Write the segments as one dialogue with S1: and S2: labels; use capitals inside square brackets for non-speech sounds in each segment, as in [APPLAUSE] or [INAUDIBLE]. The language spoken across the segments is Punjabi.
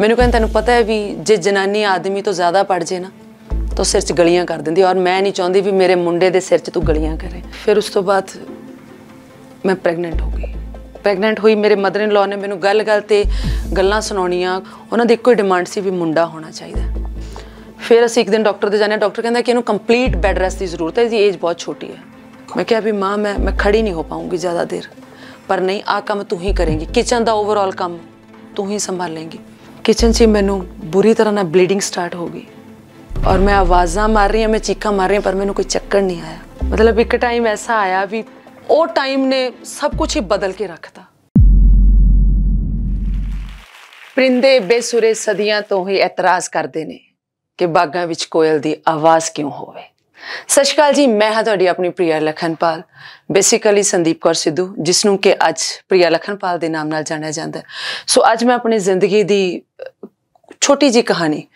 S1: ਮੈਨੂੰ ਕਹਿੰਦੇ ਤੈਨੂੰ ਪਤਾ ਹੈ ਵੀ ਜੇ ਜਨਾਨੀ ਆਦਮੀ ਤੋਂ ਜ਼ਿਆਦਾ ਪੜ ਜੇ ਨਾ ਤਾਂ ਸਿਰ 'ਚ ਗਲੀਆਂ ਕਰ ਦਿੰਦੀ ਔਰ ਮੈਂ ਨਹੀਂ ਚਾਹੁੰਦੀ ਵੀ ਮੇਰੇ ਮੁੰਡੇ ਦੇ ਸਿਰ 'ਚ ਤੂੰ ਗਲੀਆਂ ਕਰੇ ਫਿਰ ਉਸ ਤੋਂ ਬਾਅਦ ਮੈਂ ਪ੍ਰੈਗਨੈਂਟ ਹੋ ਗਈ ਪ੍ਰੈਗਨੈਂਟ ਹੋਈ ਮੇਰੇ ਮਦਰ ਇਨ ਲਾਅ ਨੇ ਮੈਨੂੰ ਗੱਲ-ਗੱਲ ਤੇ ਗੱਲਾਂ ਸੁਣਾਉਣੀਆਂ ਉਹਨਾਂ ਦੀ ਇੱਕੋ ਹੀ ਡਿਮਾਂਡ ਸੀ ਵੀ ਮੁੰਡਾ ਹੋਣਾ ਚਾਹੀਦਾ ਫਿਰ ਅਸੀਂ ਇੱਕ ਦਿਨ ਡਾਕਟਰ ਦੇ ਜਾਣੇ ਡਾਕਟਰ ਕਹਿੰਦਾ ਕਿ ਇਹਨੂੰ ਕੰਪਲੀਟ ਬੈੱਡ ਰੈਸਟ ਦੀ ਜ਼ਰੂਰਤ ਹੈ ਜੀ ਏਜ ਬਹੁਤ ਛੋਟੀ ਹੈ ਮੈਂ ਕਿਹਾ ਵੀ ਮਾਂ ਮੈਂ ਮੈਂ ਖੜੀ ਨਹੀਂ ਹੋ ਪਾਉਂਗੀ ਜ਼ਿਆਦਾ ਦੇਰ ਪਰ ਨਹੀਂ ਆ ਕੰਮ ਤੂੰ ਹੀ ਕਰੇਂਗੀ ਕਿਚਨ ਦਾ ਓਵਰਆਲ ਕੰਮ ਤੂੰ ਹੀ ਲੇਂਗੀ ਕਿਚਨ 'ਚ ਮੈਨੂੰ ਬੁਰੀ ਤਰ੍ਹਾਂ ਨਾਲ ਬਲੀਡਿੰਗ ਸਟਾਰਟ ਹੋ ਗਈ ਔਰ ਮੈਂ ਆਵਾਜ਼ਾਂ ਮਾਰ ਰਹੀ ਹਾਂ ਮੈਂ ਚੀਕਾਂ ਮਾਰ ਰਹੀ ਹਾਂ ਪਰ ਮੈਨੂੰ ਕੋਈ ਚੱਕਰ ਨਹੀਂ ਆਇਆ ਮਤਲਬ ਇੱਕ ਟਾਈਮ ਐਸਾ ਆਇਆ ਵੀ ਉਹ ਟਾਈਮ ਨੇ ਸਭ ਕੁਝ ਹੀ ਬਦਲ ਕੇ ਰੱਖਤਾ ਪ੍ਰਿੰਦੇ ਬੇਸੁਰੇ ਸਦੀਆਂ ਤੋਂ ਹੀ ਇਤਰਾਜ਼ ਕਰਦੇ ਨੇ ਕਿ ਬਾਗਾਂ ਵਿੱਚ ਕੋਇਲ ਦੀ ਆਵਾਜ਼ ਕਿਉਂ ਹੋਵੇ ਸਤਿ ਸ਼੍ਰੀ ਅਕਾਲ ਜੀ ਮੈਂ ਹਾਂ ਤੁਹਾਡੀ ਆਪਣੀ ਪ੍ਰਿਆ ਲਖਨਪਾਲ ਬੇਸਿਕਲੀ ਸੰਦੀਪ ਕੌਰ ਸਿੱਧੂ ਜਿਸ ਨੂੰ ਕਿ ਅੱਜ ਪ੍ਰਿਆ ਲਖਨਪਾਲ ਦੇ ਨਾਮ ਨਾਲ ਜਾਣਿਆ ਜਾਂਦਾ ਸੋ ਅੱਜ ਮੈਂ ਆਪਣੀ ਜ਼ਿੰਦਗੀ ਦੀ ਛੋਟੀ ਜੀ ਕਹਾਣੀ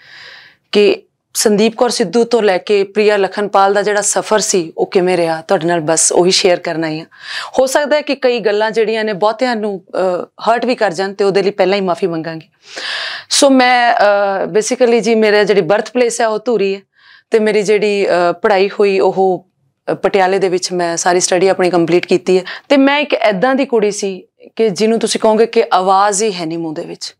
S1: ਕਿ ਸੰਦੀਪ ਕੌਰ ਸਿੱਧੂ ਤੋਂ ਲੈ ਕੇ ਪ੍ਰਿਆ ਲਖਨਪਾਲ ਦਾ ਜਿਹੜਾ ਸਫ਼ਰ ਸੀ ਉਹ ਕਿਵੇਂ ਰਿਹਾ ਤੁਹਾਡੇ ਨਾਲ ਬਸ ਉਹੀ ਸ਼ੇਅਰ ਕਰਨਾ ਹੀ ਆ ਹੋ ਸਕਦਾ ਹੈ ਕਿ ਕਈ ਗੱਲਾਂ ਜਿਹੜੀਆਂ ਨੇ ਬਹੁਤਿਆਂ ਨੂੰ ਹਰਟ ਵੀ ਕਰ ਜਾਣ ਤੇ ਉਹਦੇ ਲਈ ਪਹਿਲਾਂ ਹੀ ਮਾਫੀ ਮੰਗਾਂਗੀ ਸੋ ਮੈਂ ਬੇਸਿਕਲੀ ਜੀ ਮੇਰਾ ਜਿਹੜੀ ਬਰਥ ਪਲੇਸ ਹੈ ਉਹ ਧੂਰੀ ਹੈ ਤੇ ਮੇਰੀ ਜਿਹੜੀ ਪੜ੍ਹਾਈ ਹੋਈ ਉਹ ਪਟਿਆਲੇ ਦੇ ਵਿੱਚ ਮੈਂ ਸਾਰੀ ਸਟੱਡੀ ਆਪਣੀ ਕੰਪਲੀਟ ਕੀਤੀ ਹੈ ਤੇ ਮੈਂ ਇੱਕ ਐਦਾਂ ਦੀ ਕੁੜੀ ਸੀ ਕਿ ਜਿਹਨੂੰ ਤੁਸੀਂ ਕਹੋਗੇ ਕਿ ਆਵਾਜ਼ ਹੀ ਹੈ ਨਹੀਂ ਮੂੰਹ ਦੇ ਵਿੱਚ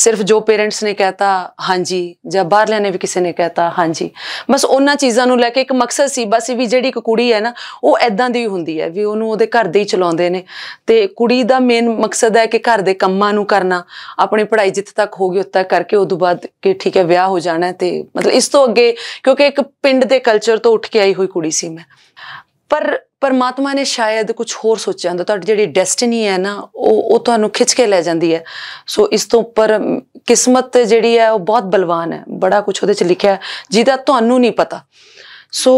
S1: ਸਿਰਫ ਜੋ ਪੇਰੈਂਟਸ ਨੇ ਕਹਿਤਾ ਹਾਂਜੀ ਜਾਂ ਬਾਹਰਲਿਆਂ ਨੇ ਵੀ ਕਿਸੇ ਨੇ ਕਹਿਤਾ ਹਾਂਜੀ ਬਸ ਉਹਨਾਂ ਚੀਜ਼ਾਂ ਨੂੰ ਲੈ ਕੇ ਇੱਕ ਮਕਸਦ ਸੀ ਬਸ ਵੀ ਜਿਹੜੀ ਇੱਕ ਕੁੜੀ ਹੈ ਨਾ ਉਹ ਐਦਾਂ ਦੀ ਹੁੰਦੀ ਹੈ ਵੀ ਉਹਨੂੰ ਉਹਦੇ ਘਰ ਦੇ ਹੀ ਚਲਾਉਂਦੇ ਨੇ ਤੇ ਕੁੜੀ ਦਾ ਮੇਨ ਮਕਸਦ ਹੈ ਕਿ ਘਰ ਦੇ ਕੰਮਾਂ ਨੂੰ ਕਰਨਾ ਆਪਣੀ ਪੜ੍ਹਾਈ ਜਿੱਥੇ ਤੱਕ ਹੋ ਗਈ ਉੱਥੇ ਤੱਕ ਕਰਕੇ ਉਦੋਂ ਬਾਅਦ ਕਿ ਠੀਕ ਹੈ ਵਿਆਹ ਹੋ ਜਾਣਾ ਤੇ ਮਤਲਬ ਇਸ ਤੋਂ ਅੱਗੇ ਕਿਉਂਕਿ ਇੱਕ ਪਿੰਡ ਦੇ ਕਲਚਰ ਤੋਂ ਉੱਠ ਕੇ ਆਈ ਹੋਈ ਕੁੜੀ ਸੀ ਮੈਂ ਪਰ ਪਰਮਾਤਮਾ ਨੇ ਸ਼ਾਇਦ ਕੁਝ ਹੋਰ ਸੋਚਿਆ ਹੁੰਦਾ ਤੁਹਾਡੀ ਜਿਹੜੀ ਡੈਸਟੀਨੀ ਹੈ ਨਾ ਉਹ ਉਹ ਤੁਹਾਨੂੰ ਖਿੱਚ ਕੇ ਲੈ ਜਾਂਦੀ ਹੈ ਸੋ ਇਸ ਤੋਂ ਉੱਪਰ ਕਿਸਮਤ ਜਿਹੜੀ ਹੈ ਉਹ ਬਹੁਤ ਬਲਵਾਨ ਹੈ ਬੜਾ ਕੁਝ ਉਹਦੇ ਚ ਲਿਖਿਆ ਜਿਹਦਾ ਤੁਹਾਨੂੰ ਨਹੀਂ ਪਤਾ ਸੋ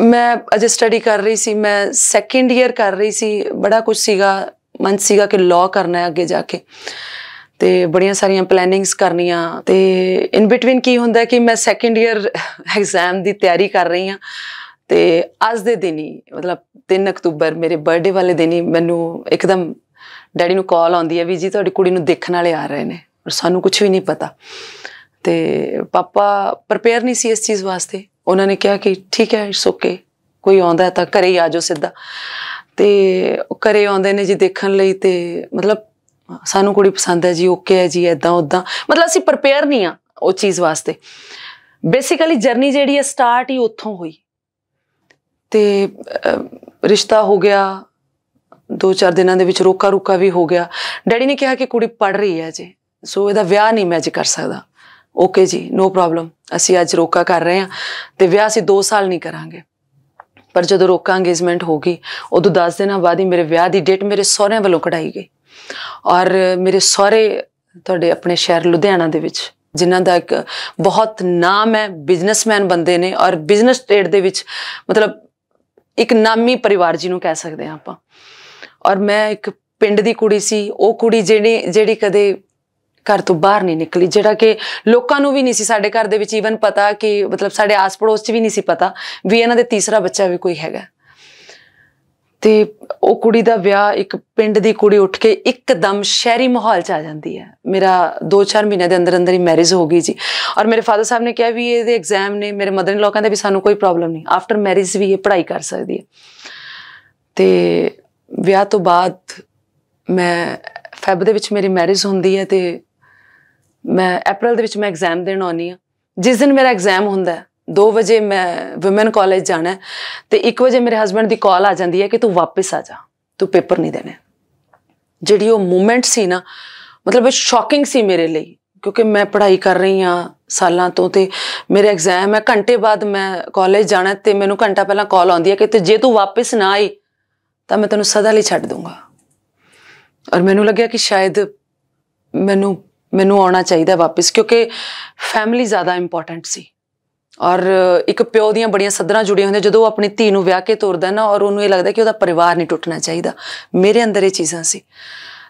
S1: ਮੈਂ ਅਜੇ ਸਟੱਡੀ ਕਰ ਰਹੀ ਸੀ ਮੈਂ ਸੈਕੰਡ ਈਅਰ ਕਰ ਰਹੀ ਸੀ ਬੜਾ ਕੁਝ ਸੀਗਾ ਮਨ ਸੀਗਾ ਕਿ ਲਾਅ ਕਰਨਾ ਹੈ ਅੱਗੇ ਜਾ ਕੇ ਤੇ ਬੜੀਆਂ ਸਾਰੀਆਂ ਪਲੈਨਿੰਗਸ ਕਰਨੀਆਂ ਤੇ ਇਨ ਬਿਟਵੀਨ ਕੀ ਹੁੰਦਾ ਕਿ ਮੈਂ ਸੈਕੰਡ ਈਅਰ ਐਗਜ਼ਾਮ ਦੀ ਤਿਆਰੀ ਕਰ ਰਹੀ ਹਾਂ ਤੇ ਅੱਜ ਦੇ ਦਿਨ ਹੀ ਮਤਲਬ 3 ਅਕਤੂਬਰ ਮੇਰੇ ਬਰਥਡੇ ਵਾਲੇ ਦਿਨ ਹੀ ਮੈਨੂੰ ਇੱਕਦਮ ਡੈਡੀ ਨੂੰ ਕਾਲ ਆਉਂਦੀ ਹੈ ਵੀ ਜੀ ਤੁਹਾਡੀ ਕੁੜੀ ਨੂੰ ਦੇਖਣ ਵਾਲੇ ਆ ਰਹੇ ਨੇ ਪਰ ਸਾਨੂੰ ਕੁਝ ਵੀ ਨਹੀਂ ਪਤਾ ਤੇ ਪਾਪਾ ਪ੍ਰਪੇਅਰ ਨਹੀਂ ਸੀ ਇਸ ਚੀਜ਼ ਵਾਸਤੇ ਉਹਨਾਂ ਨੇ ਕਿਹਾ ਕਿ ਠੀਕ ਹੈ ਇਟਸ ਓਕੇ ਕੋਈ ਆਉਂਦਾ ਤਾਂ ਘਰੇ ਹੀ ਆਜੋ ਸਿੱਧਾ ਤੇ ਉਹ ਘਰੇ ਆਉਂਦੇ ਨੇ ਜੀ ਦੇਖਣ ਲਈ ਤੇ ਮਤਲਬ ਸਾਨੂੰ ਕੁੜੀ ਪਸੰਦ ਹੈ ਜੀ ਓਕੇ ਹੈ ਜੀ ਐਦਾਂ ਉਦਾਂ ਮਤਲਬ ਅਸੀਂ ਪ੍ਰਪੇਅਰ ਨਹੀਂ ਆ ਉਹ ਚੀਜ਼ ਵਾਸਤੇ ਬੇਸਿਕਲੀ ਜਰਨੀ ਜਿਹੜੀ ਹੈ ਸਟਾਰਟ ਹੀ ਉੱਥੋਂ ਹੋਈ ਤੇ ਰਿਸ਼ਤਾ ਹੋ ਗਿਆ ਦੋ ਚਾਰ ਦਿਨਾਂ ਦੇ ਵਿੱਚ ਰੋਕਾ ਰੁਕਾ ਵੀ ਹੋ ਗਿਆ ਡੈਡੀ ਨੇ ਕਿਹਾ ਕਿ ਕੁੜੀ ਪੜ ਰਹੀ ਹੈ ਜੀ ਸੋ ਇਹਦਾ ਵਿਆਹ ਨਹੀਂ ਮੈਂ ਜੀ ਕਰ ਸਕਦਾ ਓਕੇ ਜੀ ਨੋ ਪ੍ਰੋਬਲਮ ਅਸੀਂ ਅੱਜ ਰੋਕਾ ਕਰ ਰਹੇ ਹਾਂ ਤੇ ਵਿਆਹ ਅਸੀਂ 2 ਸਾਲ ਨਹੀਂ ਕਰਾਂਗੇ ਪਰ ਜਦੋਂ ਰੋਕਾ ਅੰਗੇਜਮੈਂਟ ਹੋ ਗਈ ਉਦੋਂ 10 ਦਿਨਾਂ ਬਾਅਦ ਹੀ ਮੇਰੇ ਵਿਆਹ ਦੀ ਡੇਟ ਮੇਰੇ ਸਹੁਰਿਆਂ ਵੱਲੋਂ ਕਢਾਈ ਗਈ ਔਰ ਮੇਰੇ ਸਹੁਰੇ ਤੁਹਾਡੇ ਆਪਣੇ ਸ਼ਹਿਰ ਲੁਧਿਆਣਾ ਦੇ ਵਿੱਚ ਜਿਨ੍ਹਾਂ ਦਾ ਇੱਕ ਬਹੁਤ ਨਾਮ ਹੈ ਬਿਜ਼ਨਸਮੈਨ ਬੰਦੇ ਨੇ ਔਰ ਬਿਜ਼ਨਸ ਟ੍ਰੇਡ ਦੇ ਵਿੱਚ ਮਤਲਬ ਇੱਕ ਨਾਮੀ ਪਰਿਵਾਰ ਜੀ ਨੂੰ ਕਹਿ ਸਕਦੇ ਆ ਆਪਾਂ ਔਰ ਮੈਂ ਇੱਕ ਪਿੰਡ ਦੀ ਕੁੜੀ ਸੀ ਉਹ ਕੁੜੀ ਜਿਹੜੀ ਜਿਹੜੀ ਕਦੇ ਘਰ ਤੋਂ ਬਾਹਰ ਨਹੀਂ ਨਿਕਲੀ ਜਿਹੜਾ ਕਿ ਲੋਕਾਂ ਨੂੰ ਵੀ ਨਹੀਂ ਸੀ ਸਾਡੇ ਘਰ ਦੇ ਵਿੱਚ ਈਵਨ ਪਤਾ ਕਿ ਮਤਲਬ ਸਾਡੇ ਆਸ-ਪੜੋਸ 'ਚ ਵੀ ਨਹੀਂ ਸੀ ਪਤਾ ਵੀ ਇਹਨਾਂ ਦੇ ਤੀਸਰਾ ਬੱਚਾ ਵੀ ਕੋਈ ਹੈਗਾ ਤੇ ਉਹ ਕੁੜੀ ਦਾ ਵਿਆਹ ਇੱਕ ਪਿੰਡ ਦੀ ਕੁੜੀ ਉੱਠ ਕੇ ਇੱਕਦਮ ਸ਼ਹਿਰੀ ਮਾਹੌਲ 'ਚ ਆ ਜਾਂਦੀ ਹੈ ਮੇਰਾ 2-4 ਮਹੀਨੇ ਦੇ ਅੰਦਰ ਅੰਦਰ ਹੀ ਮੈਰਿਜ ਹੋ ਗਈ ਜੀ ਔਰ ਮੇਰੇ ਫਾਦਰ ਸਾਹਿਬ ਨੇ ਕਿਹਾ ਵੀ ਇਹਦੇ ਐਗਜ਼ਾਮ ਨੇ ਮੇਰੇ ਮਦਰ ਇਨ ਲੋਕਾਂ ਦੇ ਵੀ ਸਾਨੂੰ ਕੋਈ ਪ੍ਰੋਬਲਮ ਨਹੀਂ ਆਫਟਰ ਮੈਰਿਜ ਵੀ ਇਹ ਪੜ੍ਹਾਈ ਕਰ ਸਕਦੀ ਹੈ ਤੇ ਵਿਆਹ ਤੋਂ ਬਾਅਦ ਮੈਂ ਫੈਬ ਦੇ ਵਿੱਚ ਮੇਰੀ ਮੈਰਿਜ ਹੁੰਦੀ ਹੈ ਤੇ ਮੈਂ ਅਪ੍ਰੈਲ ਦੇ ਵਿੱਚ ਮੈਂ ਐਗਜ਼ਾਮ ਦੇਣ ਆਉਣੀ ਆ ਜਿਸ ਦਿਨ ਮੇਰਾ ਐਗਜ਼ਾਮ ਹੁੰਦਾ ਹੈ 2 ਵਜੇ ਮੈਂ ਔਮਨ ਕਾਲਜ ਜਾਣਾ ਤੇ 1 ਵਜੇ ਮੇਰੇ ਹਸਬੰਡ ਦੀ ਕਾਲ ਆ ਜਾਂਦੀ ਹੈ ਕਿ ਤੂੰ ਵਾਪਸ ਆ ਜਾ ਤੂੰ ਪੇਪਰ ਨਹੀਂ ਦੇਣਾ ਜਿਹੜੀ ਉਹ ਮੂਮੈਂਟ ਸੀ ਨਾ ਮਤਲਬ ਸ਼ੌਕਿੰਗ ਸੀ ਮੇਰੇ ਲਈ ਕਿਉਂਕਿ ਮੈਂ ਪੜ੍ਹਾਈ ਕਰ ਰਹੀ ਆ ਸਾਲਾਂ ਤੋਂ ਤੇ ਮੇਰੇ ਐਗਜ਼ਾਮ ਹੈ ਘੰਟੇ ਬਾਅਦ ਮੈਂ ਕਾਲਜ ਜਾਣਾ ਤੇ ਮੈਨੂੰ ਘੰਟਾ ਪਹਿਲਾਂ ਕਾਲ ਆਉਂਦੀ ਹੈ ਕਿ ਤੇ ਜੇ ਤੂੰ ਵਾਪਸ ਨਾ ਆਈ ਤਾਂ ਮੈਂ ਤੈਨੂੰ ਸਦਾ ਲਈ ਛੱਡ ਦੂੰਗਾ ਔਰ ਮੈਨੂੰ ਲੱਗਿਆ ਕਿ ਸ਼ਾਇਦ ਮੈਨੂੰ ਮੈਨੂੰ ਆਉਣਾ ਚਾਹੀਦਾ ਵਾਪਸ ਕਿਉਂਕਿ ਫੈਮਿਲੀ ਜ਼ਿਆਦਾ ਇੰਪੋਰਟੈਂਟ ਸੀ ਔਰ ਇੱਕ ਪਿਓ ਦੀਆਂ ਬੜੀਆਂ ਸੱਦਰਾਂ ਜੁੜੀਆਂ ਹੁੰਦੀਆਂ ਜਦੋਂ ਉਹ ਆਪਣੀ ਧੀ ਨੂੰ ਵਿਆਹ ਕੇ ਤੋਰਦਾ ਨਾ ਔਰ ਉਹਨੂੰ ਇਹ ਲੱਗਦਾ ਕਿ ਉਹਦਾ ਪਰਿਵਾਰ ਨਹੀਂ ਟੁੱਟਣਾ ਚਾਹੀਦਾ ਮੇਰੇ ਅੰਦਰ ਇਹ ਚੀਜ਼ਾਂ ਸੀ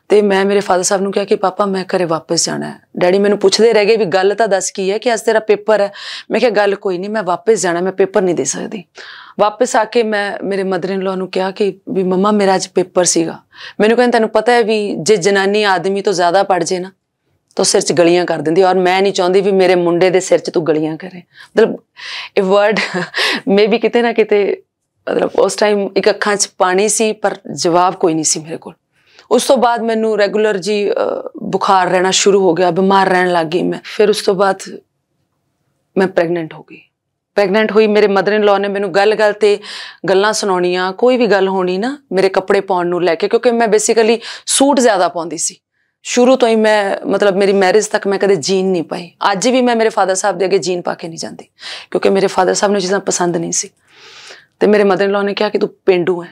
S1: ਤੇ ਮੈਂ ਮੇਰੇ ਫਾਦਰ ਸਾਹਿਬ ਨੂੰ ਕਿਹਾ ਕਿ ਪਾਪਾ ਮੈਂ ਘਰੇ ਵਾਪਸ ਜਾਣਾ ਹੈ ਡੈਡੀ ਮੈਨੂੰ ਪੁੱਛਦੇ ਰਹਿ ਗਏ ਵੀ ਗੱਲ ਤਾਂ ਦੱਸ ਕੀ ਹੈ ਕਿ ਅੱਜ ਤੇਰਾ ਪੇਪਰ ਹੈ ਮੈਂ ਕਿਹਾ ਗੱਲ ਕੋਈ ਨਹੀਂ ਮੈਂ ਵਾਪਸ ਜਾਣਾ ਮੈਂ ਪੇਪਰ ਨਹੀਂ ਦੇ ਸਕਦੀ ਵਾਪਸ ਆ ਕੇ ਮੈਂ ਮੇਰੇ ਮਦਰ ਇਨ ਲਾ ਨੂੰ ਕਿਹਾ ਕਿ ਵੀ ਮਮਾ ਮੇਰਾ ਅੱਜ ਪੇਪਰ ਸੀਗਾ ਮੈਨੂੰ ਕਹਿੰਦੇ ਤੈਨੂੰ ਪਤਾ ਹੈ ਵੀ ਜੇ ਜਨਾਨੀ ਆਦਮੀ ਤੋਂ ਜ਼ਿਆਦਾ ਪੜ ਜੇ ਨਾ ਤੋ ਸਿਰ 'ਚ ਗਲੀਆਂ ਕਰ ਦਿੰਦੀ ਔਰ ਮੈਂ ਨਹੀਂ ਚਾਹੁੰਦੀ ਵੀ ਮੇਰੇ ਮੁੰਡੇ ਦੇ ਸਿਰ 'ਚ ਤੂੰ ਗਲੀਆਂ ਕਰੇ ਮਤਲਬ ਇਹ ਵਰਡ ਮੇਬੀ [LAUGHS] ਕਿਤੇ ਨਾ ਕਿਤੇ ਮਤਲਬ ਉਸ ਟਾਈਮ ਇੱਕ ਅੱਖਾਂ 'ਚ ਪਾਣੀ ਸੀ ਪਰ ਜਵਾਬ ਕੋਈ ਨਹੀਂ ਸੀ ਮੇਰੇ ਕੋਲ ਉਸ ਤੋਂ ਬਾਅਦ ਮੈਨੂੰ ਰੈਗੂਲਰ ਜੀ ਬੁਖਾਰ ਰਹਿਣਾ ਸ਼ੁਰੂ ਹੋ ਗਿਆ ਬਿਮਾਰ ਰਹਿਣ ਲੱਗ ਗਈ ਮੈਂ ਫਿਰ ਉਸ ਤੋਂ ਬਾਅਦ ਮੈਂ ਪ੍ਰੈਗਨੈਂਟ ਹੋ ਗਈ ਪ੍ਰੈਗਨੈਂਟ ਹੋਈ ਮੇਰੇ ਮਦਰ ਇਨ ਲਾਅ ਨੇ ਮੈਨੂੰ ਗੱਲ-ਗੱਲ ਤੇ ਗੱਲਾਂ ਸੁਣਾਉਣੀਆਂ ਕੋਈ ਵੀ ਗੱਲ ਹੋਣੀ ਨਾ ਮੇਰੇ ਕੱਪੜੇ ਪਾਉਣ ਨੂੰ ਲੈ ਕੇ ਕਿਉਂਕਿ ਮੈਂ ਬੇਸਿਕਲੀ ਸੂਟ ਜ਼ਿਆਦਾ ਪਾਉਂਦੀ ਸੀ ਸ਼ੁਰੂ ਤੋਂ ਹੀ ਮੈਂ ਮਤਲਬ ਮੇਰੀ ਮੈਰਿਜ ਤੱਕ ਮੈਂ ਕਦੇ ਜੀਨ ਨਹੀਂ ਪਾਈ ਅੱਜ ਵੀ ਮੈਂ ਮੇਰੇ ਫਾਦਰ ਸਾਹਿਬ ਦੇ ਅੱਗੇ ਜੀਨ ਪਾ ਕੇ ਨਹੀਂ ਜਾਂਦੀ ਕਿਉਂਕਿ ਮੇਰੇ ਫਾਦਰ ਸਾਹਿਬ ਨੂੰ ਚੀਜ਼ਾਂ ਪਸੰਦ ਨਹੀਂ ਸੀ ਤੇ ਮੇਰੇ ਮਦਰ ਇਨ ਨੇ ਕਿਹਾ ਕਿ ਤੂੰ ਪਿੰਡੂ ਹੈ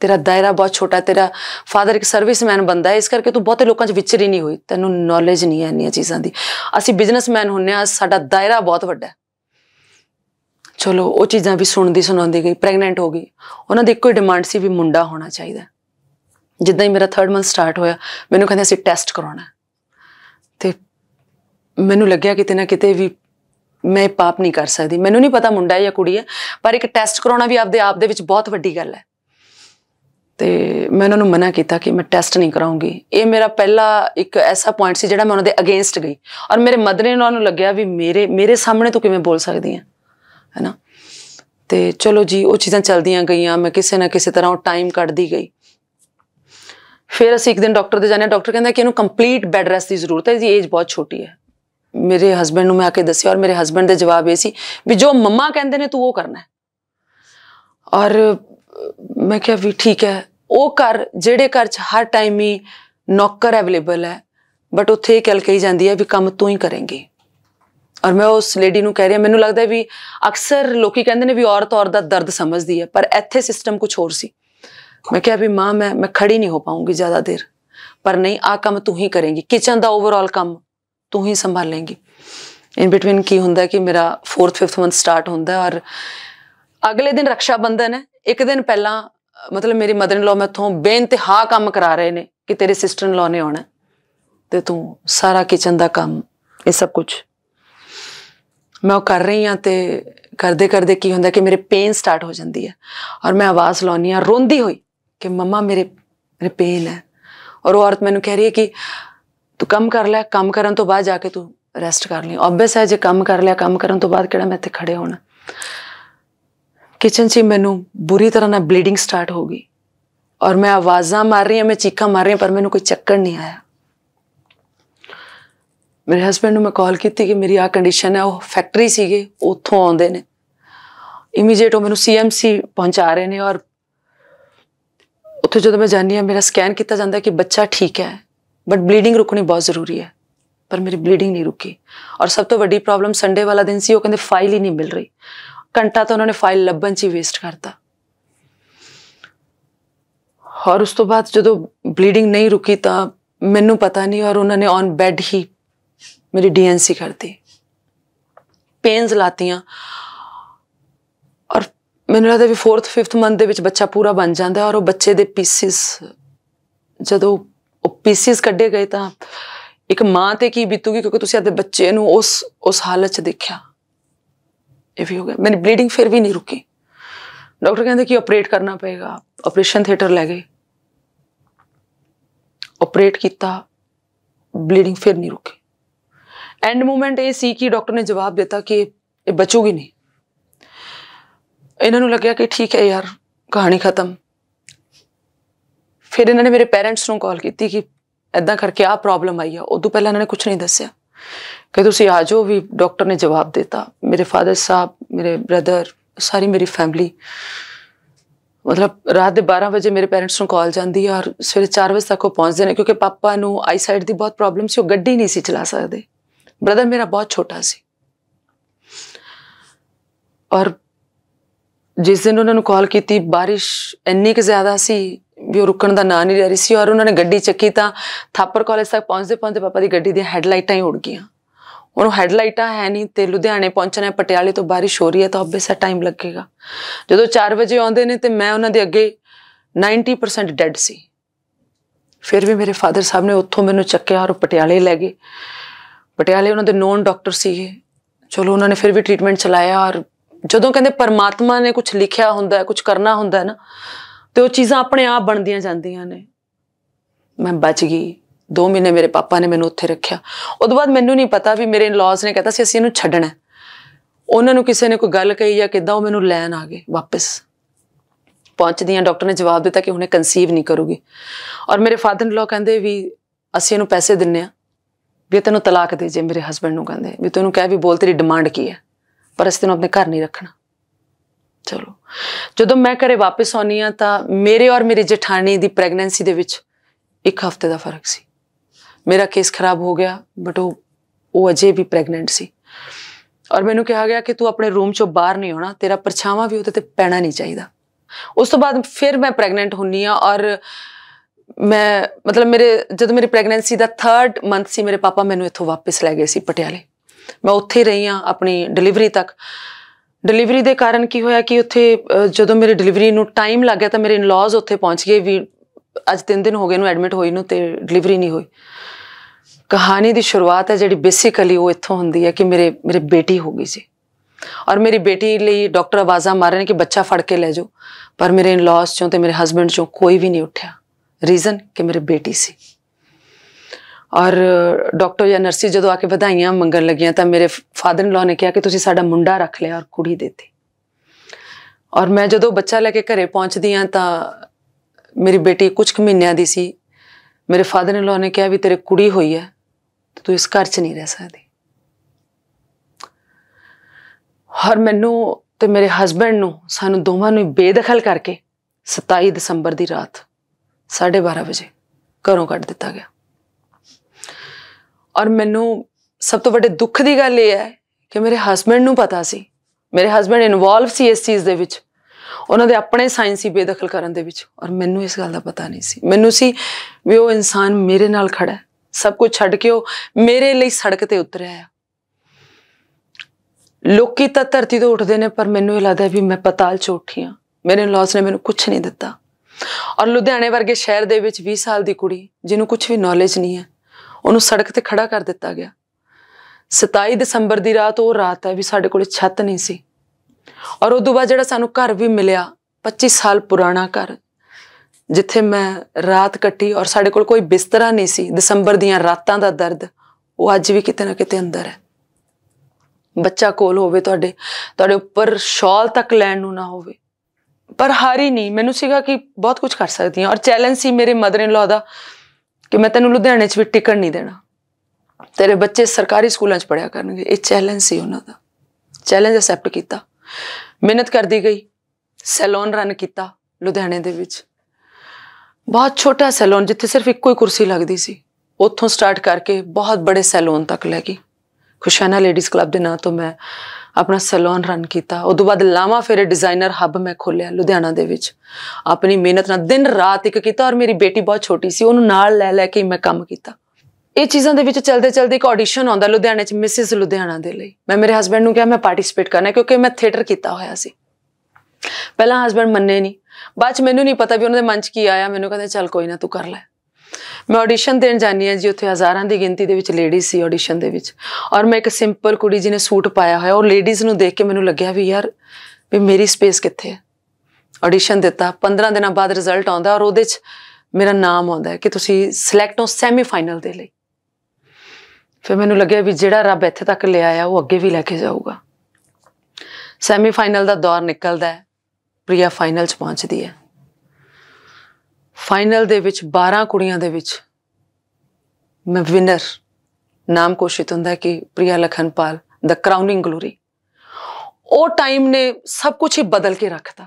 S1: ਤੇਰਾ ਦਾਇਰਾ ਬਹੁਤ ਛੋਟਾ ਤੇਰਾ ਫਾਦਰ ਇੱਕ ਸਰਵਿਸਮੈਨ ਬੰਦਾ ਹੈ ਇਸ ਕਰਕੇ ਤੂੰ ਬਹੁਤੇ ਲੋਕਾਂ 'ਚ ਵਿਚਰੀ ਨਹੀਂ ਹੋਈ ਤੈਨੂੰ ਨੌਲੇਜ ਨਹੀਂ ਹੈ ਇੰਨੀਆਂ ਚੀਜ਼ਾਂ ਦੀ ਅਸੀਂ ਬਿਜ਼ਨਸਮੈਨ ਹੁੰਨੇ ਆ ਸਾਡਾ ਦਾਇਰਾ ਬਹੁਤ ਵੱਡਾ ਚਲੋ ਉਹ ਚੀਜ਼ਾਂ ਵੀ ਸੁਣਦੀ ਸੁਣਾਉਂਦੀ ਗਈ ਪ੍ਰੈਗਨੈਂਟ ਹੋ ਗਈ ਉਹਨਾਂ ਦੀ ਇੱਕੋ ਹੀ ਡਿਮਾਂਡ ਸੀ ਵੀ ਮੁੰਡਾ ਹੋਣਾ ਚਾਹੀਦਾ ਜਿੱਦਾਂ ਹੀ ਮੇਰਾ 3rd ਮੰਥ ਸਟਾਰਟ ਹੋਇਆ ਮੈਨੂੰ ਕਹਿੰਦੇ ਅਸੀਂ ਟੈਸਟ ਕਰਾਉਣਾ ਤੇ ਮੈਨੂੰ ਲੱਗਿਆ ਕਿ ਤੇ ਨਾ ਕਿਤੇ ਵੀ ਮੈਂ ਪਾਪ ਨਹੀਂ ਕਰ ਸਕਦੀ ਮੈਨੂੰ ਨਹੀਂ ਪਤਾ ਮੁੰਡਾ ਹੈ ਜਾਂ ਕੁੜੀ ਹੈ ਪਰ ਇੱਕ ਟੈਸਟ ਕਰਾਉਣਾ ਵੀ ਆਪਦੇ ਆਪ ਦੇ ਵਿੱਚ ਬਹੁਤ ਵੱਡੀ ਗੱਲ ਹੈ ਤੇ ਮੈਂ ਉਹਨਾਂ ਨੂੰ ਮਨਾ ਕੀਤਾ ਕਿ ਮੈਂ ਟੈਸਟ ਨਹੀਂ ਕਰਾਉਂਗੀ ਇਹ ਮੇਰਾ ਪਹਿਲਾ ਇੱਕ ਐਸਾ ਪੁਆਇੰਟ ਸੀ ਜਿਹੜਾ ਮੈਂ ਉਹਨਾਂ ਦੇ ਅਗੇਂਸਟ ਗਈ ਔਰ ਮੇਰੇ ਮਦਰ ਨੇ ਉਹਨਾਂ ਨੂੰ ਲੱਗਿਆ ਵੀ ਮੇਰੇ ਮੇਰੇ ਸਾਹਮਣੇ ਤੋਂ ਕਿਵੇਂ ਬੋਲ ਸਕਦੀ ਹੈ ਹੈਨਾ ਤੇ ਚਲੋ ਜੀ ਉਹ ਚੀਜ਼ਾਂ ਚਲਦੀਆਂ ਗਈਆਂ ਮੈਂ ਕਿਸੇ ਨਾ ਕਿਸੇ ਤਰ੍ਹਾਂ ਉਹ ਟਾਈਮ ਕੱਢਦੀ ਗਈ ਫਿਰ ਅਸੀਂ ਇੱਕ ਦਿਨ ਡਾਕਟਰ ਦੇ ਜਾਣੇ ਡਾਕਟਰ ਕਹਿੰਦਾ ਕਿ ਇਹਨੂੰ ਕੰਪਲੀਟ ਬੈੱਡ ਰੈਸਟ ਦੀ ਜ਼ਰੂਰਤ ਹੈ ਇਹਦੀ ਏਜ ਬਹੁਤ ਛੋਟੀ ਹੈ ਮੇਰੇ ਹਸਬੰਡ ਨੂੰ ਮੈਂ ਆ ਕੇ ਦੱਸਿਆ ਔਰ ਮੇਰੇ ਹਸਬੰਡ ਦਾ ਜਵਾਬ ਇਹ ਸੀ ਵੀ ਜੋ ਮੰਮਾ ਕਹਿੰਦੇ ਨੇ ਤੂੰ ਉਹ ਕਰਨਾ ਹੈ ਔਰ ਮੈਂ ਕਿਹਾ ਵੀ ਠੀਕ ਹੈ ਉਹ ਕਰ ਜਿਹੜੇ ਘਰ 'ਚ ਹਰ ਟਾਈਮ ਹੀ ਨੌਕਰ ਅਵੇਲੇਬਲ ਹੈ ਬਟ ਉੱਥੇ ਇਹ ਲਈ ਜਾਂਦੀ ਹੈ ਵੀ ਕੰਮ ਤੂੰ ਹੀ ਕਰੇਂਗੀ ਔਰ ਮੈਂ ਉਸ ਲੇਡੀ ਨੂੰ ਕਹਿ ਰਿਹਾ ਮੈਨੂੰ ਲੱਗਦਾ ਵੀ ਅਕਸਰ ਲੋਕੀ ਕਹਿੰਦੇ ਨੇ ਵੀ ਔਰਤ ਔਰ ਦਾ ਦਰਦ ਸਮਝਦੀ ਹੈ ਪਰ ਇੱਥੇ ਸਿਸਟਮ ਕੁਝ ਹੋਰ ਸੀ ਮੈਂ ਕਿਹਾ ਵੀ ਮਾਂ ਮੈਂ ਮੈਂ ਖੜੀ ਨਹੀਂ ਹੋ ਪਾਉਂਗੀ ਜ਼ਿਆਦਾ ਦੇਰ ਪਰ ਨਹੀਂ ਆ ਕੰਮ ਤੂੰ ਹੀ ਕਰੇਂਗੀ ਕਿਚਨ ਦਾ ਓਵਰਆਲ ਕੰਮ ਤੂੰ ਹੀ ਸੰਭਾਲੇਂਗੀ ਇਨ ਬਿਟਵੀਨ ਕੀ ਹੁੰਦਾ ਕਿ ਮੇਰਾ 4th 5th ਮੰਥ ਸਟਾਰਟ ਹੁੰਦਾ ਔਰ ਅਗਲੇ ਦਿਨ ਰਕਸ਼ਾ ਬੰਧਨ ਹੈ ਇੱਕ ਦਿਨ ਪਹਿਲਾਂ ਮਤਲਬ ਮੇਰੀ ਮਦਰ ਇਨ ਲਾ ਮੈਥੋਂ ਬੇਇੰਤਹਾ ਕੰਮ ਕਰਾ ਰਹੇ ਨੇ ਕਿ ਤੇਰੇ ਸਿਸਟਰ ਇਨ ਲਾ ਨੇ ਆਉਣਾ ਤੇ ਤੂੰ ਸਾਰਾ ਕਿਚਨ ਦਾ ਕੰਮ ਇਹ ਸਭ ਕੁਝ ਮੈਂ ਉਹ ਕਰ ਰਹੀ ਹਾਂ ਤੇ ਕਰਦੇ ਕਰਦੇ ਕੀ ਹੁੰਦਾ ਕਿ ਮੇਰੇ ਪੇਨ ਸਟਾਰਟ ਹੋ ਜਾਂਦੀ ਹੈ ਔਰ ਮੈਂ ਆਵਾਜ਼ ਲਾਉਣੀ ਆ ਰੋਂਦੀ ਹੋਈ ਕਿ ਮਮਾ ਮੇਰੇ ਮੇਰੇ ਪੇਨ ਹੈ ਔਰ ਉਹ ਔਰਤ ਮੈਨੂੰ ਕਹਿ ਰਹੀ ਹੈ ਕਿ ਤੂੰ ਕੰਮ ਕਰ ਲੈ ਕੰਮ ਕਰਨ ਤੋਂ ਬਾਅਦ ਜਾ ਕੇ ਤੂੰ ਰੈਸਟ ਕਰ ਲਈ ਆਬਵੀਅਸ ਹੈ ਜੇ ਕੰਮ ਕਰ ਲਿਆ ਕੰਮ ਕਰਨ ਤੋਂ ਬਾਅਦ ਕਿਹੜਾ ਮੈਂ ਇੱਥੇ ਖੜੇ ਹੋਣਾ ਕਿਚਨ 'ਚ ਮੈਨੂੰ ਬੁਰੀ ਤਰ੍ਹਾਂ ਨਾਲ ਬਲੀਡਿੰਗ ਸਟਾਰਟ ਹੋ ਗਈ ਔਰ ਮੈਂ ਆਵਾਜ਼ਾਂ ਮਾਰ ਰਹੀ ਹਾਂ ਮੈਂ ਚੀਕਾਂ ਮਾਰ ਰਹੀ ਹਾਂ ਪਰ ਮੈਨੂੰ ਕੋਈ ਚੱਕਰ ਨਹੀਂ ਆਇਆ ਮੇਰੇ ਹਸਬੰਡ ਨੂੰ ਮੈਂ ਕਾਲ ਕੀਤੀ ਕਿ ਮੇਰੀ ਆ ਕੰਡੀਸ਼ਨ ਹੈ ਉਹ ਫੈਕਟਰੀ ਸੀਗੇ ਉੱਥੋਂ ਆਉਂਦੇ ਨੇ ਇਮੀਡੀਏਟ ਉਹ ਮੈਨੂੰ ਸੀਐਮਸੀ ਪਹੁੰਚਾ ਰਹੇ ਨੇ ਔਰ ਉੱਥੇ ਜਦੋਂ ਮੈਂ ਜਾਣੀ ਆ ਮੇਰਾ ਸਕੈਨ ਕੀਤਾ ਜਾਂਦਾ ਕਿ ਬੱਚਾ ਠੀਕ ਹੈ ਬਟ ਬਲੀਡਿੰਗ ਰੁਕਣੀ ਬਹੁਤ ਜ਼ਰੂਰੀ ਹੈ ਪਰ ਮੇਰੀ ਬਲੀਡਿੰਗ ਨਹੀਂ ਰੁਕੀ ਔਰ ਸਭ ਤੋਂ ਵੱਡੀ ਪ੍ਰੋਬਲਮ ਸੰਡੇ ਵਾਲਾ ਦਿਨ ਸੀ ਉਹ ਕਹਿੰਦੇ ਫਾਈਲ ਹੀ ਨਹੀਂ ਮਿਲ ਰਹੀ ਘੰਟਾ ਤਾਂ ਉਹਨਾਂ ਨੇ ਫਾਈਲ ਲੱਭਣ 'ਚ ਹੀ ਵੇਸਟ ਕਰਤਾ ਔਰ ਉਸ ਤੋਂ ਬਾਅਦ ਜਦੋਂ ਬਲੀਡਿੰਗ ਨਹੀਂ ਰੁਕੀ ਤਾਂ ਮੈਨੂੰ ਪਤਾ ਨਹੀਂ ਔਰ ਉਹਨਾਂ ਨੇ ਔਨ ਬੈੱਡ ਹੀ ਮੇਰੀ ਡੀਐਨਸੀ ਕਰਤੀ ਪੇਨਸ ਲਾਤੀਆਂ ਮੈਨੂੰ ਲੱਗਦਾ ਵੀ 4th 5th ਮੰਥ ਦੇ ਵਿੱਚ ਬੱਚਾ ਪੂਰਾ ਬਣ ਜਾਂਦਾ ਔਰ ਉਹ ਬੱਚੇ ਦੇ ਪੀਸਿਸ ਜਦੋਂ ਉਹ ਪੀਸਿਸ ਕੱਢੇ ਗਏ ਤਾਂ ਇੱਕ ਮਾਂ ਤੇ ਕੀ ਬੀਤੂਗੀ ਕਿਉਂਕਿ ਤੁਸੀਂ ਆਪਣੇ ਬੱਚੇ ਨੂੰ ਉਸ ਉਸ ਹਾਲਤ 'ਚ ਦੇਖਿਆ ਇਹ ਵੀ ਹੋ ਗਿਆ ਮੇਰੀ ਬਲੀਡਿੰਗ ਫਿਰ ਵੀ ਨਹੀਂ ਰੁਕੀ ਡਾਕਟਰ ਕਹਿੰਦੇ ਕਿ ਆਪਰੇਟ ਕਰਨਾ ਪਏਗਾ ਆਪਰੇਸ਼ਨ ਥੀਏਟਰ ਲੈ ਗਏ ਆਪਰੇਟ ਕੀਤਾ ਬਲੀਡਿੰਗ ਫਿਰ ਨਹੀਂ ਰੁਕੀ ਐਂਡ ਮੂਮੈਂਟ ਇਹ ਸੀ ਕਿ ਡਾਕਟਰ ਨੇ ਜਵਾਬ ਦਿੱਤਾ ਕਿ ਇਹ ਬਚੂਗੀ ਨਹੀਂ ਇਹਨਾਂ ਨੂੰ ਲੱਗਿਆ ਕਿ ਠੀਕ ਹੈ ਯਾਰ ਕਹਾਣੀ ਖਤਮ ਫਿਰ ਇਹਨਾਂ ਨੇ ਮੇਰੇ ਪੇਰੈਂਟਸ ਨੂੰ ਕਾਲ ਕੀਤੀ ਕਿ ਐਦਾਂ ਕਰਕੇ ਆ ਪ੍ਰੋਬਲਮ ਆਈ ਆ ਉਦੋਂ ਪਹਿਲਾਂ ਇਹਨਾਂ ਨੇ ਕੁਝ ਨਹੀਂ ਦੱਸਿਆ ਕਿ ਤੁਸੀਂ ਆ ਜਾਓ ਵੀ ਡਾਕਟਰ ਨੇ ਜਵਾਬ ਦਿੱਤਾ ਮੇਰੇ ਫਾਦਰ ਸਾਹਿਬ ਮੇਰੇ ਬ੍ਰਦਰ ਸਾਰੀ ਮੇਰੀ ਫੈਮਿਲੀ ਮਤਲਬ ਰਾਤ ਦੇ 12 ਵਜੇ ਮੇਰੇ ਪੇਰੈਂਟਸ ਨੂੰ ਕਾਲ ਜਾਂਦੀ ਔਰ ਸਵੇਰੇ 4 ਵਜੇ ਤੱਕ ਉਹ ਪਹੁੰਚਦੇ ਨੇ ਕਿਉਂਕਿ ਪਾਪਾ ਨੂੰ ਆਈ ਸਾਈਡ ਦੀ ਬਹੁਤ ਪ੍ਰੋਬਲਮ ਸੀ ਉਹ ਗੱਡੀ ਨਹੀਂ ਸੀ ਚਲਾ ਸਕਦੇ ਬ੍ਰਦਰ ਮੇਰਾ ਬਹੁਤ ਛੋਟਾ ਸੀ ਔਰ ਜਿਸ ਦਿਨ ਉਹਨਾਂ ਨੂੰ ਕਾਲ ਕੀਤੀ بارش ਇੰਨੀ ਕਿ ਜ਼ਿਆਦਾ ਸੀ ਵੀ ਉਹ ਰੁਕਣ ਦਾ ਨਾਂ ਨਹੀਂ ਲੈ ਰਹੀ ਸੀ ਔਰ ਉਹਨਾਂ ਨੇ ਗੱਡੀ ਚੱਕੀ ਤਾਂ ਥਾਪਰ ਕਾਲਜ ਤੱਕ ਪਹੁੰਚਦੇ ਪਹੁੰਚਦੇ ਪਾਪਾ ਦੀ ਗੱਡੀ ਦੀਆਂ ਹੈਡਲਾਈਟਾਂ ਹੀ ਉੜ ਗਈਆਂ ਉਹਨੂੰ ਹੈਡਲਾਈਟਾਂ ਹੈ ਨਹੀਂ ਤੇ ਲੁਧਿਆਣੇ ਪਹੁੰਚਣਾ ਪਟਿਆਲੇ ਤੋਂ بارش ਹੋ ਰਹੀ ਹੈ ਤਾਂ ਆਬਵੀਅਸਾ ਟਾਈਮ ਲੱਗੇਗਾ ਜਦੋਂ 4 ਵਜੇ ਆਉਂਦੇ ਨੇ ਤੇ ਮੈਂ ਉਹਨਾਂ ਦੇ ਅੱਗੇ 90% ਡੈੱਡ ਸੀ ਫਿਰ ਵੀ ਮੇਰੇ ਫਾਦਰ ਸਾਹਿਬ ਨੇ ਉੱਥੋਂ ਮੈਨੂੰ ਚੱਕਿਆ ਔਰ ਪਟਿਆਲੇ ਲੈ ਗਏ ਪਟਿਆਲੇ ਉਹਨਾਂ ਦੇ ਨੋਨ ਡਾਕਟਰ ਸੀਗੇ ਚਲੋ ਉਹਨਾਂ ਨੇ ਫਿਰ ਵੀ ਟ੍ਰੀਟਮੈਂਟ ਚਲਾਇਆ ਔਰ ਜਦੋਂ ਕਹਿੰਦੇ ਪਰਮਾਤਮਾ ਨੇ ਕੁਝ ਲਿਖਿਆ ਹੁੰਦਾ ਕੁਝ ਕਰਨਾ ਹੁੰਦਾ ਨਾ ਤੇ ਉਹ ਚੀਜ਼ਾਂ ਆਪਣੇ ਆਪ ਬਣਦੀਆਂ ਜਾਂਦੀਆਂ ਨੇ ਮੈਂ ਬਚ ਗਈ 2 ਮਹੀਨੇ ਮੇਰੇ ਪਾਪਾ ਨੇ ਮੈਨੂੰ ਉੱਥੇ ਰੱਖਿਆ ਉਦੋਂ ਬਾਅਦ ਮੈਨੂੰ ਨਹੀਂ ਪਤਾ ਵੀ ਮੇਰੇ ਇਨ-ਲॉज ਨੇ ਕਹਤਾ ਸੀ ਅਸੀਂ ਇਹਨੂੰ ਛੱਡਣਾ ਉਹਨਾਂ ਨੂੰ ਕਿਸੇ ਨੇ ਕੋਈ ਗੱਲ ਕਹੀ ਜਾਂ ਕਿਦਾਂ ਉਹ ਮੈਨੂੰ ਲੈਣ ਆ ਗਏ ਵਾਪਸ ਪਹੁੰਚਦੀਆਂ ਡਾਕਟਰ ਨੇ ਜਵਾਬ ਦਿੱਤਾ ਕਿ ਉਹਨੇ ਕਨਸੀਵ ਨਹੀਂ ਕਰੂਗੀ ਔਰ ਮੇਰੇ ਫਾਦਰ ਇਨ-ਲॉ ਕਹਿੰਦੇ ਵੀ ਅਸੀਂ ਇਹਨੂੰ ਪੈਸੇ ਦਿੰਨੇ ਆ ਵੀ ਤੈਨੂੰ ਤਲਾਕ ਦੇ ਜੇ ਮੇਰੇ ਹਸਬੰਡ ਨੂੰ ਕਹਿੰਦੇ ਵੀ ਤੈਨੂੰ ਕਹਿ ਵੀ ਬੋਲ ਤੇਰੀ ਡਿਮਾਂਡ ਕੀ ਹੈ ਪਰ ਇਸ ਦਿਨ ਆਪਣੇ ਘਰ ਨਹੀਂ ਰੱਖਣਾ ਚਲੋ ਜਦੋਂ ਮੈਂ ਘਰੇ ਵਾਪਸ ਆਉਣੀ ਆ ਤਾਂ ਮੇਰੇ ਔਰ ਮੇਰੇ ਜਠਾਣੀ ਦੀ ਪ੍ਰੈਗਨੈਂਸੀ ਦੇ ਵਿੱਚ ਇੱਕ ਹਫਤੇ ਦਾ ਫਰਕ ਸੀ ਮੇਰਾ ਕੇਸ ਖਰਾਬ ਹੋ ਗਿਆ ਬਟ ਉਹ ਉਹ ਅਜੇ ਵੀ ਪ੍ਰੈਗਨੈਂਟ ਸੀ ਔਰ ਮੈਨੂੰ ਕਿਹਾ ਗਿਆ ਕਿ ਤੂੰ ਆਪਣੇ ਰੂਮ ਚੋਂ ਬਾਹਰ ਨਹੀਂ ਆਉਣਾ ਤੇਰਾ ਪਰਛਾਵਾਂ ਵੀ ਉਹਦੇ ਤੇ ਪੈਣਾ ਨਹੀਂ ਚਾਹੀਦਾ ਉਸ ਤੋਂ ਬਾਅਦ ਫਿਰ ਮੈਂ ਪ੍ਰੈਗਨੈਂਟ ਹੁੰਨੀ ਆ ਔਰ ਮੈਂ ਮਤਲਬ ਮੇਰੇ ਜਦੋਂ ਮੇਰੀ ਪ੍ਰੈਗਨੈਂਸੀ ਦਾ 3rd ਮੰਥ ਸੀ ਮੇਰੇ ਪਾਪਾ ਮੈਨੂੰ ਇੱਥੋਂ ਵਾਪਸ ਲੈ ਗਏ ਸੀ ਪਟਿਆਲੇ ਮੈਂ ਉੱਥੇ ਰਹੀ ਆ ਆਪਣੀ ਡਿਲੀਵਰੀ ਤੱਕ ਡਿਲੀਵਰੀ ਦੇ ਕਾਰਨ ਕੀ ਹੋਇਆ ਕਿ ਉੱਥੇ ਜਦੋਂ ਮੇਰੇ ਡਿਲੀਵਰੀ ਨੂੰ ਟਾਈਮ ਲੱਗ ਗਿਆ ਤਾਂ ਮੇਰੇ ਇਨ-ਲॉज ਉੱਥੇ ਪਹੁੰਚ ਗਏ ਵੀ ਅੱਜ 3 ਦਿਨ ਹੋ ਗਏ ਨੂੰ ਐਡਮਿਟ ਹੋਈ ਨੂੰ ਤੇ ਡਿਲੀਵਰੀ ਨਹੀਂ ਹੋਈ ਕਹਾਣੀ ਦੀ ਸ਼ੁਰੂਆਤ ਹੈ ਜਿਹੜੀ ਬੇਸਿਕਲੀ ਉਹ ਇੱਥੋਂ ਹੁੰਦੀ ਹੈ ਕਿ ਮੇਰੇ ਮੇਰੇ ਬੇਟੀ ਹੋ ਗਈ ਸੀ ਔਰ ਮੇਰੀ ਬੇਟੀ ਲਈ ਡਾਕਟਰ ਆਵਾਜ਼ਾਂ ਮਾਰ ਰਹੇ ਨੇ ਕਿ ਬੱਚਾ ਫੜ ਕੇ ਲੈ ਜਾਓ ਪਰ ਮੇਰੇ ਇਨ-ਲॉज ਚੋਂ ਤੇ ਮੇਰੇ ਹਸਬੰਡ ਚੋਂ ਕੋਈ ਵੀ ਨਹੀਂ ਉੱਠਿਆ ਰੀਜ਼ਨ ਕਿ ਮੇਰੇ ਬੇਟੀ ਸੀ ਔਰ ਡਾਕਟਰ ਜਾਂ ਨਰਸੀ ਜਦੋਂ ਆ ਕੇ ਵਧਾਈਆਂ ਮੰਗਣ ਲੱਗੀਆਂ ਤਾਂ ਮੇਰੇ ਫਾਦਰ ਇਨ ਲਾ ਨੇ ਕਿਹਾ ਕਿ ਤੁਸੀਂ ਸਾਡਾ ਮੁੰਡਾ ਰੱਖ ਲਿਆ ਔਰ ਕੁੜੀ ਦਿੱਤੀ ਔਰ ਮੈਂ ਜਦੋਂ ਬੱਚਾ ਲੈ ਕੇ ਘਰੇ ਪਹੁੰਚਦੀ ਆ ਤਾਂ ਮੇਰੀ ਬੇਟੀ ਕੁਝ ਕੁ ਮਹੀਨਿਆਂ ਦੀ ਸੀ ਮੇਰੇ ਫਾਦਰ ਇਨ ਲਾ ਨੇ ਕਿਹਾ ਵੀ ਤੇਰੇ ਕੁੜੀ ਹੋਈ ਹੈ ਤੇ ਤੂੰ ਇਸ ਘਰ 'ਚ ਨਹੀਂ ਰਹਿ ਸਕਦੀ ਔਰ ਮੈਨੂੰ ਤੇ ਮੇਰੇ ਹਸਬੰਡ ਨੂੰ ਸਾਨੂੰ ਦੋਵਾਂ ਨੂੰ ਬੇਦਖਲ ਕਰਕੇ 27 ਦਸੰਬਰ ਦੀ ਰਾਤ 12:30 ਵਜੇ ਘਰੋਂ ਕੱਢ ਦਿੱਤਾ ਗਿਆ ਔਰ ਮੈਨੂੰ ਸਭ ਤੋਂ ਵੱਡੇ ਦੁੱਖ ਦੀ ਗੱਲ ਇਹ ਹੈ ਕਿ ਮੇਰੇ ਹਸਬੰਡ ਨੂੰ ਪਤਾ ਸੀ ਮੇਰੇ ਹਸਬੰਡ ਇਨਵੋਲਵ ਸੀ ਇਸ ਚੀਜ਼ ਦੇ ਵਿੱਚ ਉਹਨਾਂ ਦੇ ਆਪਣੇ ਸਾਇੰਸੀ ਬੇਦਖਲ ਕਰਨ ਦੇ ਵਿੱਚ ਔਰ ਮੈਨੂੰ ਇਸ ਗੱਲ ਦਾ ਪਤਾ ਨਹੀਂ ਸੀ ਮੈਨੂੰ ਸੀ ਵੀ ਉਹ ਇਨਸਾਨ ਮੇਰੇ ਨਾਲ ਖੜਾ ਹੈ ਸਭ ਕੁਝ ਛੱਡ ਕੇ ਉਹ ਮੇਰੇ ਲਈ ਸੜਕ ਤੇ ਉਤਰਿਆ ਹੈ ਲੋਕੀ ਤਾਂ ਧਰਤੀ ਤੋਂ ਉੱਠਦੇ ਨੇ ਪਰ ਮੈਨੂੰ ਇਹ ਲੱਗਦਾ ਵੀ ਮੈਂ ਪਤਾਲ ਚ ਉੱਠੀ ਆ ਮੇਰੇ ਲਾਸ ਨੇ ਮੈਨੂੰ ਕੁਝ ਨਹੀਂ ਦਿੱਤਾ ਔਰ ਲੁਧਿਆਣੇ ਵਰਗੇ ਸ਼ਹਿਰ ਦੇ ਵਿੱਚ 20 ਸਾਲ ਦੀ ਕੁੜੀ ਜਿਹਨੂੰ ਕੁਝ ਵੀ ਨੌਲੇਜ ਨਹੀਂ ਹੈ ਉਹਨੂੰ ਸੜਕ ਤੇ ਖੜਾ ਕਰ ਦਿੱਤਾ ਗਿਆ 27 ਦਸੰਬਰ ਦੀ ਰਾਤ ਉਹ ਰਾਤ ਹੈ ਵੀ ਸਾਡੇ ਕੋਲੇ ਛੱਤ ਨਹੀਂ ਸੀ ਔਰ ਉਦੋਂ ਬਾਅਦ ਜਿਹੜਾ ਸਾਨੂੰ ਘਰ ਵੀ ਮਿਲਿਆ 25 ਸਾਲ ਪੁਰਾਣਾ ਘਰ ਜਿੱਥੇ ਮੈਂ ਰਾਤ ਕੱਟੀ ਔਰ ਸਾਡੇ ਕੋਲ ਕੋਈ ਬਿਸਤਰਾ ਨਹੀਂ ਸੀ ਦਸੰਬਰ ਦੀਆਂ ਰਾਤਾਂ ਦਾ ਦਰਦ ਉਹ ਅੱਜ ਵੀ ਕਿਤੇ ਨਾ ਕਿਤੇ ਅੰਦਰ ਹੈ ਬੱਚਾ ਕੋਲ ਹੋਵੇ ਤੁਹਾਡੇ ਤੁਹਾਡੇ ਉੱਪਰ ਸ਼ਾਲ ਤੱਕ ਲੈਣ ਨੂੰ ਨਾ ਹੋਵੇ ਪਰ ਹਾਰੀ ਨਹੀਂ ਮੈਨੂੰ ਸੀਗਾ ਕਿ ਬਹੁਤ ਕੁਝ ਕਰ ਸਕਦੀ ਹਾਂ ਔਰ ਚੈਲੰਜ ਸੀ ਮੇਰੇ ਮਦਰ ਇਨ ਲਾ ਦਾ ਕਿ ਮੈਂ ਤੈਨੂੰ ਲੁਧਿਆਣੇ 'ਚ ਵੀ ਟਿਕਣ ਨਹੀਂ ਦੇਣਾ ਤੇਰੇ ਬੱਚੇ ਸਰਕਾਰੀ ਸਕੂਲਾਂ 'ਚ ਪੜਿਆ ਕਰਨਗੇ ਇਹ ਚੈਲੰਜ ਸੀ ਉਹਨਾਂ ਦਾ ਚੈਲੰਜ ਅਸੈਪਟ ਕੀਤਾ ਮਿਹਨਤ ਕਰਦੀ ਗਈ ਸੈਲੂਨ ਰਨ ਕੀਤਾ ਲੁਧਿਆਣੇ ਦੇ ਵਿੱਚ ਬਹੁਤ ਛੋਟਾ ਸੈਲੂਨ ਜਿੱਥੇ ਸਿਰਫ ਇੱਕੋ ਹੀ ਕੁਰਸੀ ਲੱਗਦੀ ਸੀ ਉੱਥੋਂ ਸਟਾਰਟ ਕਰਕੇ ਬਹੁਤ ਵੱਡੇ ਸੈਲੂਨ ਤੱਕ ਲੈ ਗਈ ਖੁਸ਼ਾਨਾ ਲੇਡੀਜ਼ ਕਲੱਬ ਦੇ ਨਾਂ ਤੋਂ ਮੈਂ ਆਪਣਾ ਸੈਲੂਨ ਰਨ ਕੀਤਾ ਉਸ ਤੋਂ ਬਾਅਦ ਲਾਵਾ ਫੇਰੇ ਡਿਜ਼ਾਈਨਰ ਹੱਬ ਮੈਂ ਖੋਲਿਆ ਲੁਧਿਆਣਾ ਦੇ ਵਿੱਚ ਆਪਣੀ ਮਿਹਨਤ ਨਾਲ ਦਿਨ ਰਾਤ ਇੱਕ ਕੀਤਾ ਔਰ ਮੇਰੀ ਬੇਟੀ ਬਹੁਤ ਛੋਟੀ ਸੀ ਉਹਨੂੰ ਨਾਲ ਲੈ ਲੈ ਕੇ ਮੈਂ ਕੰਮ ਕੀਤਾ ਇਹ ਚੀਜ਼ਾਂ ਦੇ ਵਿੱਚ ਚਲਦੇ ਚਲਦੇ ਇੱਕ ਆਡੀਸ਼ਨ ਆਉਂਦਾ ਲੁਧਿਆਣੇ 'ਚ ਮਿਸਿਸ ਲੁਧਿਆਣਾ ਦੇ ਲਈ ਮੈਂ ਮੇਰੇ ਹਸਬੰਡ ਨੂੰ ਕਿਹਾ ਮੈਂ ਪਾਰਟਿਸਿਪੇਟ ਕਰਨਾ ਕਿਉਂਕਿ ਮੈਂ ਥੀਏਟਰ ਕੀਤਾ ਹੋਇਆ ਸੀ ਪਹਿਲਾਂ ਹਸਬੰਡ ਮੰਨੇ ਨਹੀਂ ਬਾਅਦ 'ਚ ਮੈਨੂੰ ਨਹੀਂ ਪਤਾ ਵੀ ਉਹਨਾਂ ਦੇ ਮਨ 'ਚ ਕੀ ਆਇਆ ਮੈਨੂੰ ਕਹਿੰਦੇ ਚੱਲ ਕੋਈ ਨਾ ਤੂੰ ਕਰ ਲੈ ਮੈਂ ਆਡੀਸ਼ਨ ਦੇਣ ਜਾਣੀ ਆ ਜੀ ਉੱਥੇ ਹਜ਼ਾਰਾਂ ਦੀ ਗਿਣਤੀ ਦੇ ਵਿੱਚ ਲੇਡੀਜ਼ ਸੀ ਆਡੀਸ਼ਨ ਦੇ ਵਿੱਚ ਔਰ ਮੈਂ ਇੱਕ ਸਿੰਪਲ ਕੁੜੀ ਜਿਹਨੇ ਸੂਟ ਪਾਇਆ ਹੋਇਆ ਉਹ ਲੇਡੀਜ਼ ਨੂੰ ਦੇਖ ਕੇ ਮੈਨੂੰ ਲੱਗਿਆ ਵੀ ਯਾਰ ਵੀ ਮੇਰੀ ਸਪੇਸ ਕਿੱਥੇ ਹੈ ਆਡੀਸ਼ਨ ਦਿੱਤਾ 15 ਦਿਨਾਂ ਬਾਅਦ ਰਿਜ਼ਲਟ ਆਉਂਦਾ ਔਰ ਉਹਦੇ 'ਚ ਮੇਰਾ ਨਾਮ ਆਉਂਦਾ ਹੈ ਕਿ ਤੁਸੀਂ ਸਿਲੈਕਟ ਹੋ ਸੈਮੀ ਫਾਈਨਲ ਦੇ ਲਈ ਫਿਰ ਮੈਨੂੰ ਲੱਗਿਆ ਵੀ ਜਿਹੜਾ ਰੱਬ ਇੱਥੇ ਤੱਕ ਲੈ ਆਇਆ ਉਹ ਅੱਗੇ ਵੀ ਲੈ ਕੇ ਜਾਊਗਾ ਸੈਮੀ ਫਾਈਨਲ ਦਾ ਦੌਰ ਨਿਕਲਦਾ ਹੈ ਪ੍ਰਿਆ ਫਾਈਨਲ 'ਚ ਪਹੁੰਚਦੀ ਹੈ ਫਾਈਨਲ ਦੇ ਵਿੱਚ 12 ਕੁੜੀਆਂ ਦੇ ਵਿੱਚ ਮੈਂ ਵਿਨਰ ਨਾਮ ਕੋਸ਼ਿਤ ਹੁੰਦਾ ਕਿ ਪ੍ਰਿਆ ਲਖਨਪਾਲ ਦਾ ਕਰਾਊਨਿੰਗ ਗਲੋਰੀ ਉਹ ਟਾਈਮ ਨੇ ਸਭ ਕੁਝ ਹੀ ਬਦਲ ਕੇ ਰੱਖਤਾ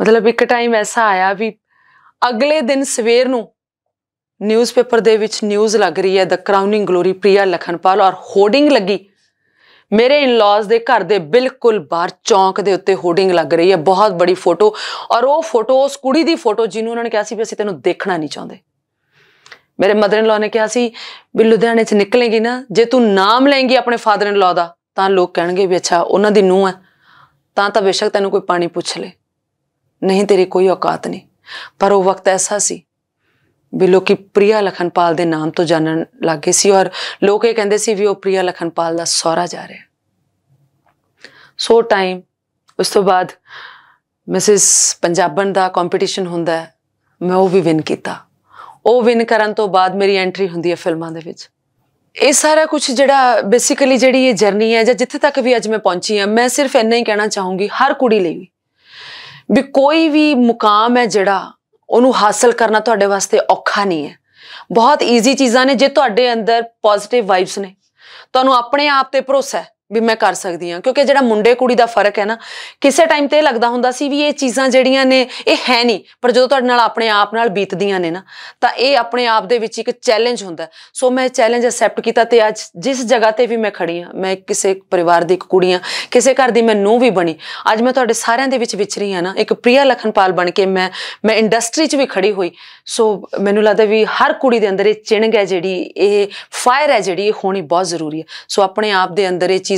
S1: ਮਤਲਬ ਇੱਕ ਟਾਈਮ ਐਸਾ ਆਇਆ ਵੀ ਅਗਲੇ ਦਿਨ ਸਵੇਰ ਨੂੰ ਨਿਊਜ਼ਪੇਪਰ ਦੇ ਵਿੱਚ ਨਿਊਜ਼ ਲੱਗ ਰਹੀ ਹੈ the crowning glory Priya Lakhanpal ਔਰ ਹੋਰਡਿੰਗ ਲੱਗੀ ਮੇਰੇ ਇਨ-ਲॉज ਦੇ ਘਰ ਦੇ ਬਿਲਕੁਲ ਬਾਹਰ ਚੌਂਕ ਦੇ ਉੱਤੇ ਹੋਰਡਿੰਗ ਲੱਗ ਰਹੀ ਹੈ ਬਹੁਤ ਬੜੀ ਫੋਟੋ ਔਰ ਉਹ ਫੋਟੋ ਉਸ ਕੁੜੀ ਦੀ ਫੋਟੋ ਜਿਹਨੂੰ ਉਹਨਾਂ ਨੇ ਕਿਹਾ ਸੀ ਵੀ ਅਸੀਂ ਤੈਨੂੰ ਦੇਖਣਾ ਨਹੀਂ ਚਾਹੁੰਦੇ ਮੇਰੇ ਮਦਰ ਇਨ-ਲॉ ਨੇ ਕਿਹਾ ਸੀ ਵੀ ਲੁਧਿਆਣੇ 'ਚ ਨਿਕਲੇਗੀ ਨਾ ਜੇ ਤੂੰ ਨਾਮ ਲੈਂਗੀ ਆਪਣੇ ਫਾਦਰ ਇਨ-ਲॉ ਦਾ ਤਾਂ ਲੋਕ ਕਹਿਣਗੇ ਵੀ ਅੱਛਾ ਉਹਨਾਂ ਦੀ ਨੂੰਹ ਹੈ ਤਾਂ ਤਾਂ ਬੇਸ਼ੱਕ ਤੈਨੂੰ ਕੋਈ ਪਾਣੀ ਪੁੱਛ ਲੇ ਨਹੀਂ ਤੇਰੀ ਕੋਈ ਔਕਾਤ ਨਹੀਂ ਪਰ ਉਹ ਵਕਤ ਐਸਾ ਸੀ ਵੀ ਲੋਕੀ ਪ੍ਰਿਆ ਲਖਨਪਾਲ ਦੇ ਨਾਮ ਤੋਂ ਜਾਣਨ ਲੱਗੇ ਸੀ ਔਰ ਲੋਕ ਇਹ ਕਹਿੰਦੇ ਸੀ ਵੀ ਉਹ ਪ੍ਰਿਆ ਲਖਨਪਾਲ ਦਾ ਸੋਹਰਾ ਜਾ ਰਿਹਾ ਸੋ ਟਾਈਮ ਉਸ ਤੋਂ ਬਾਅਦ ਮਿਸਿਸ ਪੰਜਾਬਣ ਦਾ ਕੰਪੀਟੀਸ਼ਨ ਹੁੰਦਾ ਮੈਂ ਉਹ ਵੀ ਵਿਨ ਕੀਤਾ ਉਹ ਵਿਨ ਕਰਨ ਤੋਂ ਬਾਅਦ ਮੇਰੀ ਐਂਟਰੀ ਹੁੰਦੀ ਹੈ ਫਿਲਮਾਂ ਦੇ ਵਿੱਚ ਇਹ ਸਾਰਾ ਕੁਝ ਜਿਹੜਾ ਬੇਸਿਕਲੀ ਜਿਹੜੀ ਇਹ ਜਰਨੀ ਹੈ ਜਾਂ ਜਿੱਥੇ ਤੱਕ ਵੀ ਅੱਜ ਮੈਂ ਪਹੁੰਚੀ ਹਾਂ ਮੈਂ ਸਿਰਫ ਇੰਨਾ ਹੀ ਕਹਿਣਾ ਚਾਹੂੰਗੀ ਹਰ ਕੁੜੀ ਲਈ ਵੀ ਕੋਈ ਵੀ ਮੁਕਾਮ ਹੈ ਜਿਹੜਾ ਉਹਨੂੰ ਹਾਸਲ ਕਰਨਾ ਤੁਹਾਡੇ ਵਾਸਤੇ ਔਖਾ ਨਹੀਂ ਹੈ ਬਹੁਤ ਈਜ਼ੀ ਚੀਜ਼ਾਂ ਨੇ ਜੇ ਤੁਹਾਡੇ ਅੰਦਰ ਪੋਜ਼ਿਟਿਵ ਵਾਈਬਸ ਨੇ ਤੁਹਾਨੂੰ ਆਪਣੇ ਆਪ ਤੇ ਭਰੋਸਾ ਹੈ ਵੀ ਮੈਂ ਕਰ ਸਕਦੀ ਹਾਂ ਕਿਉਂਕਿ ਜਿਹੜਾ ਮੁੰਡੇ ਕੁੜੀ ਦਾ ਫਰਕ ਹੈ ਨਾ ਕਿਸੇ ਟਾਈਮ ਤੇ ਲੱਗਦਾ ਹੁੰਦਾ ਸੀ ਵੀ ਇਹ ਚੀਜ਼ਾਂ ਜਿਹੜੀਆਂ ਨੇ ਇਹ ਹੈ ਨਹੀਂ ਪਰ ਜਦੋਂ ਤੁਹਾਡੇ ਨਾਲ ਆਪਣੇ ਆਪ ਨਾਲ ਬੀਤਦੀਆਂ ਨੇ ਨਾ ਤਾਂ ਇਹ ਆਪਣੇ ਆਪ ਦੇ ਵਿੱਚ ਇੱਕ ਚੈਲੰਜ ਹੁੰਦਾ ਸੋ ਮੈਂ ਚੈਲੰਜ ਅਸੈਪਟ ਕੀਤਾ ਤੇ ਅੱਜ ਜਿਸ ਜਗ੍ਹਾ ਤੇ ਵੀ ਮੈਂ ਖੜੀ ਹਾਂ ਮੈਂ ਕਿਸੇ ਪਰਿਵਾਰ ਦੀ ਇੱਕ ਕੁੜੀ ਹਾਂ ਕਿਸੇ ਘਰ ਦੀ ਮੈਂ ਨੂੰ ਵੀ ਬਣੀ ਅੱਜ ਮੈਂ ਤੁਹਾਡੇ ਸਾਰਿਆਂ ਦੇ ਵਿੱਚ ਵਿਚਰੀ ਹਾਂ ਨਾ ਇੱਕ ਪ੍ਰਿਆ ਲਖਨਪਾਲ ਬਣ ਕੇ ਮੈਂ ਮੈਂ ਇੰਡਸਟਰੀ 'ਚ ਵੀ ਖੜੀ ਹੋਈ ਸੋ ਮੈਨੂੰ ਲੱਗਦਾ ਵੀ ਹਰ ਕੁੜੀ ਦੇ ਅੰਦਰ ਇਹ ਚਿੰਗ ਹੈ ਜਿਹੜੀ ਇਹ ਫਾਇਰ ਹੈ ਜਿਹੜੀ ਇਹ ਹੋਣੀ ਬਹੁਤ ਜ਼ਰੂਰੀ ਹੈ ਸੋ ਆਪਣੇ ਆਪ ਦੇ ਅੰਦਰ ਇਹ ਚੀਜ਼